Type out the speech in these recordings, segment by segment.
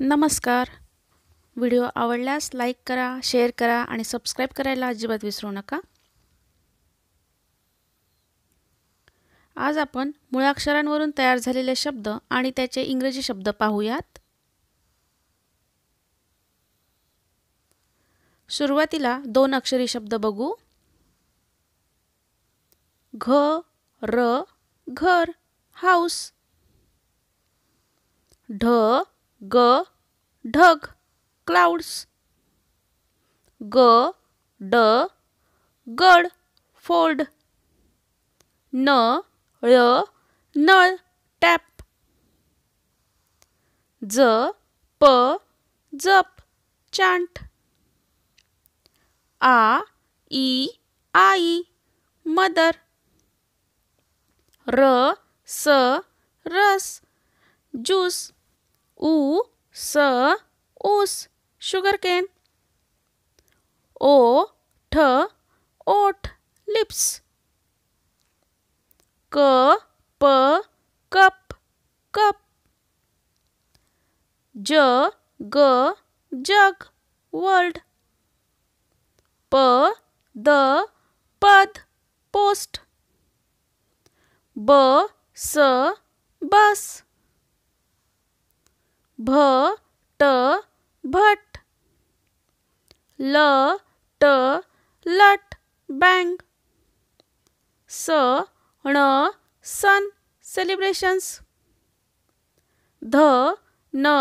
नमस्कार व्हिडिओ आवडल्यास लाईक करा शेअर करा आणि सबस्क्राईब करायला अजिबात विसरू नका आज आपण मुळाक्षरांवरून तयार झालेले शब्द आणि त्याचे इंग्रजी शब्द पाहूयात सुरुवातीला दोन अक्षरी शब्द बघू घ र घर हाऊस ढ ग ढग क्लाउड्स ग ड गड फोल्ड न ळ नळ टॅप ज प जप चांट आ ई आई मदर र स रस ज्यूस ऊ स ऊस शुगर केन ओ ठ ओठ लिप्स क प कप कप ज ग जग वर्ल्ड प द पद पोस्ट ब स बस भ ट भट ल ट लट बँग स ण सन सेलिब्रेशन्स ध न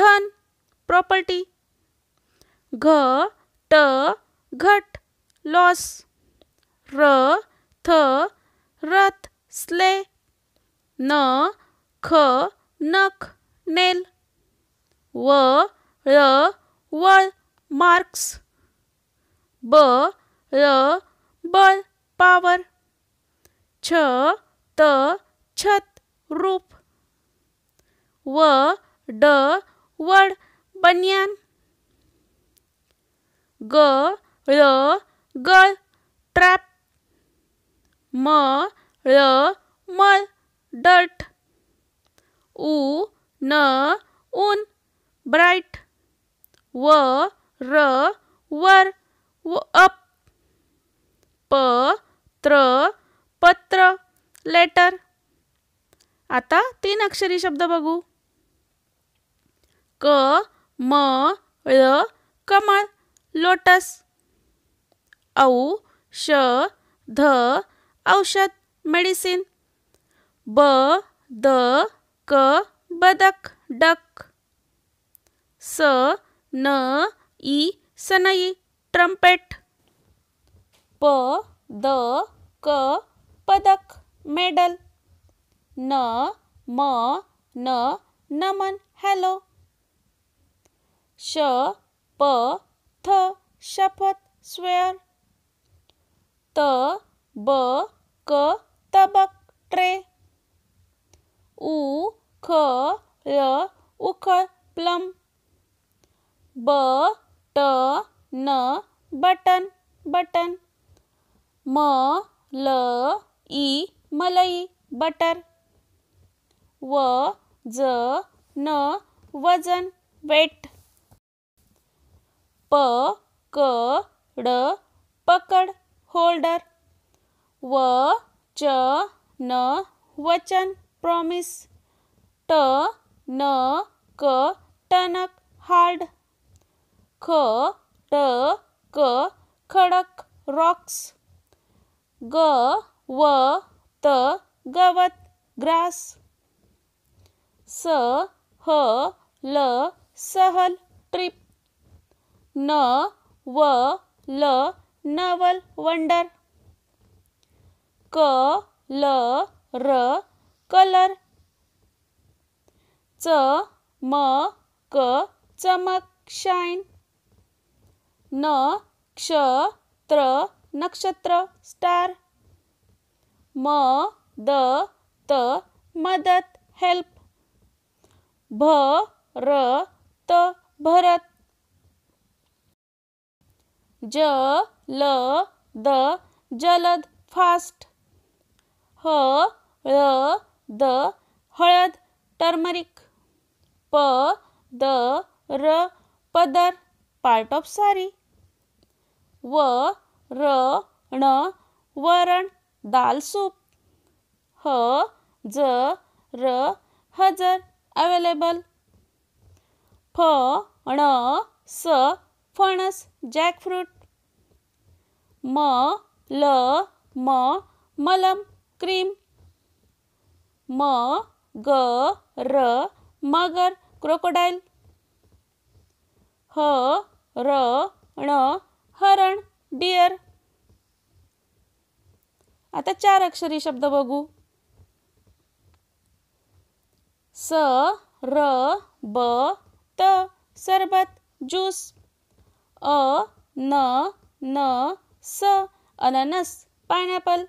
धन प्रॉपर्टी घ ट घट लॉस र थ रथ स्ले न ख नख nail. W, r, word marks. B, r, bird power. Ch, t, छत रूप व ड वड बनियान ग र गळ ट्रॅप म र मळ डट उ न उन, ब्राईट व र वर व अप प त्र पत्र लेटर आता तीन अक्षरी शब्द बघू क म ळ कमळ लोटस औ श ध औषध मेडिसिन ब द क बदक डक स न ई सनई ट्रम्पेट प द क पदक मेडल न म न नमन हॅलो श प थ शपथ स्वेअर त ब क तबक ट्रे उ ख र उखळ प्लम ब ट न बटन बटन म ल ई मलई बटर व ज न वजन वेट प क ड पकड होल्डर व च न वचन प्रॉमिस ट न क टनक hard ख ट क खडक rocks ग व त गवत grass स ह ल सहल trip न व ल नवल wonder क ल र color च म क चमक शाईन न क्ष त्र नक्षत्र स्टार म द त मदत हेल्प भ र त भरत ज ल द जलद फास्ट ह ल द हळद टर्मरिक प द र पदर पार्ट ऑफ सारी व र ण वरण दाल सूप ह ज र हजर अवेलेबल फ ण स फणस जॅकफ्रूट म ल म मलम क्रीम म ग र मगर क्रोकोडाईल ह र ण हरण डिअर आता चार अक्षरी शब्द बघू स र ब त सरबत ज्यूस अ न न स अननस पायनॅपल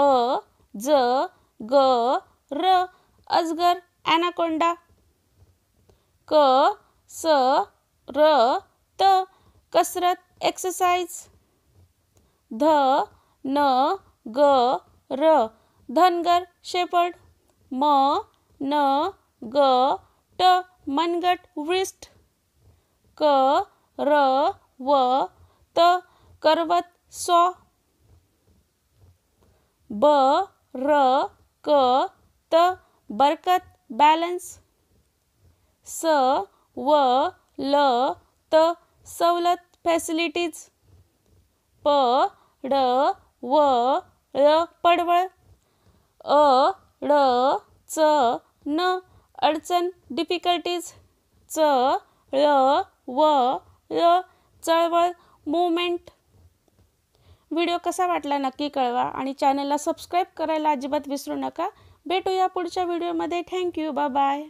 अ ज ग र अजगर अनाकोंडा क स र त कसरत एक्सरसाइज ध न ग र धनगर शेपर्ड म न ग ट मनगट व्रिस्ट क र व त करवत सॉ ब र क त बरकत बॅलन्स स व ल त सवलत फॅसिलिटीज प ड व ळ पडवळ अ ड च न अडचण डिफिकल्टीज च ळ व ळ चळवळ मुवमेंट व्हिडिओ कसा वाटला नक्की कळवा आणि चॅनलला सबस्क्राईब करायला अजिबात विसरू नका भेटूया पुढच्या व्हिडिओमध्ये थँक्यू बाय बाय